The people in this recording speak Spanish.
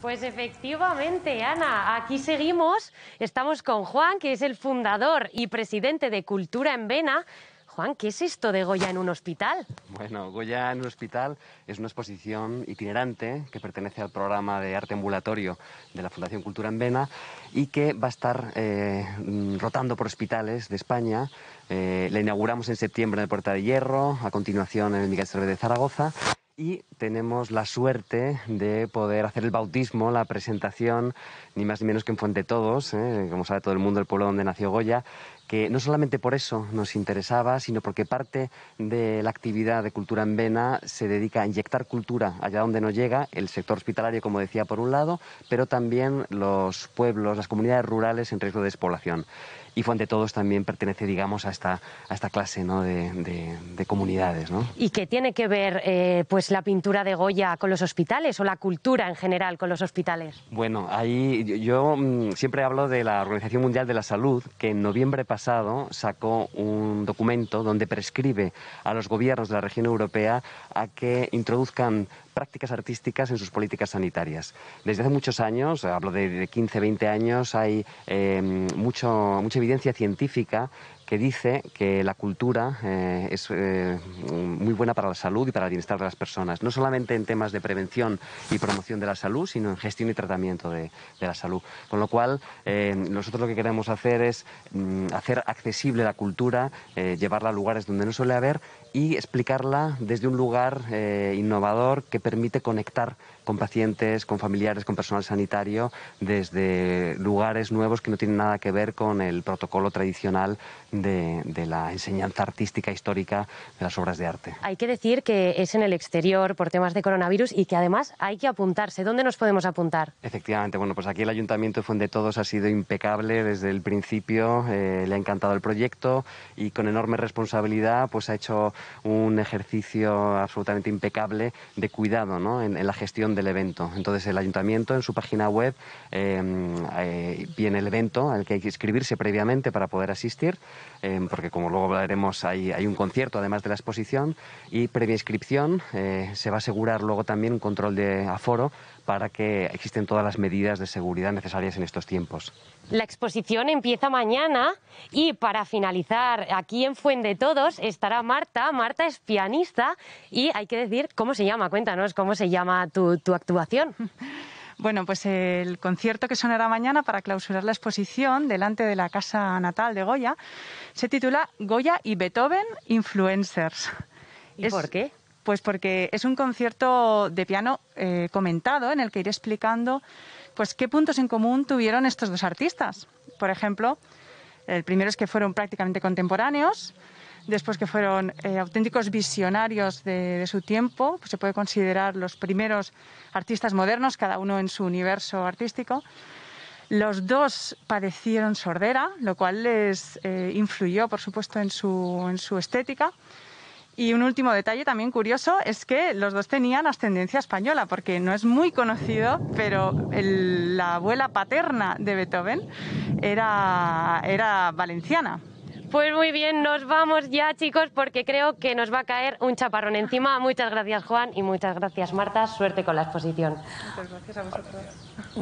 Pues efectivamente, Ana, aquí seguimos. Estamos con Juan, que es el fundador y presidente de Cultura en Vena. Juan, ¿qué es esto de Goya en un hospital? Bueno, Goya en un hospital es una exposición itinerante que pertenece al programa de arte ambulatorio de la Fundación Cultura en Vena y que va a estar eh, rotando por hospitales de España. Eh, la inauguramos en septiembre en el Puerta de Hierro, a continuación en el Miguel Servet de Zaragoza y tenemos la suerte de poder hacer el bautismo, la presentación, ni más ni menos que en Fuente Todos, ¿eh? como sabe todo el mundo, el pueblo donde nació Goya, que no solamente por eso nos interesaba, sino porque parte de la actividad de Cultura en Vena se dedica a inyectar cultura allá donde no llega, el sector hospitalario, como decía, por un lado, pero también los pueblos, las comunidades rurales en riesgo de despoblación. Y Fuente Todos también pertenece, digamos, a esta, a esta clase de, comunidades. ¿Y qué tiene que ver eh, pues, la pintura de Goya con los hospitales o la cultura en general con los hospitales? Bueno, ahí yo, yo mm, siempre hablo de la Organización Mundial de la Salud, que en noviembre pasado pasado sacó un documento donde prescribe a los gobiernos de la región europea a que introduzcan prácticas artísticas en sus políticas sanitarias. Desde hace muchos años, hablo de 15, 20 años, hay eh, mucha evidencia científica que dice que la cultura eh, es eh, muy buena para la salud y para el bienestar de las personas, no solamente en temas de prevención y promoción de la salud, sino en gestión y tratamiento de, la salud. Con lo cual, eh, nosotros lo que queremos hacer es mm, hacer accesible la cultura, llevarla a lugares donde no suele haber y explicarla desde un lugar innovador que permite conectar con pacientes, con familiares, con personal sanitario, desde lugares nuevos que no tienen nada que ver con el protocolo tradicional de, la enseñanza artística histórica de las obras de arte. Hay que decir que es en el exterior por temas de coronavirus y que además hay que apuntarse. ¿Dónde nos podemos apuntar? Efectivamente, bueno, pues aquí el Ayuntamiento de Todos ha sido impecable desde el principio, eh, le ha encantado el proyecto y con enorme responsabilidad pues ha hecho un ejercicio absolutamente impecable de cuidado en, la gestión del evento. Entonces el Ayuntamiento en su página web eh, eh, viene el evento al que hay que inscribirse previamente para poder asistir Em, porque como luego veremos hay, un concierto además de la exposición y previa inscripción eh, se va a asegurar luego también un control de aforo para que existen todas las medidas de seguridad necesarias en estos tiempos. La exposición empieza mañana y para finalizar aquí en Fuente Todos estará Marta. Marta es pianista y hay que decir cómo se llama. Cuéntanos cómo se llama tu actuación. Bueno, pues el concierto que sonará mañana para clausurar la exposición delante de la casa natal de Goya se titula Goya y Beethoven Influencers. ¿Y por qué? Pues porque es un concierto de piano eh, comentado en el que iré explicando pues qué puntos en común tuvieron estos dos artistas. Por ejemplo, el primero es que fueron prácticamente contemporáneos, después que fueron eh, auténticos visionarios de, su tiempo, pues se puede considerar los primeros artistas modernos, cada uno en su universo artístico. Los dos padecieron sordera, lo cual les eh, influyó, por supuesto, en su, estética. Y un último detalle también curioso es que los dos tenían ascendencia española, porque no es muy conocido, pero la abuela paterna de Beethoven era valenciana. Pues muy bien, nos vamos ya, chicos, porque creo que nos va a caer un chaparrón encima. Muchas gracias, Juan, y muchas gracias, Marta. Suerte con la exposición. Muchas gracias a vosotros.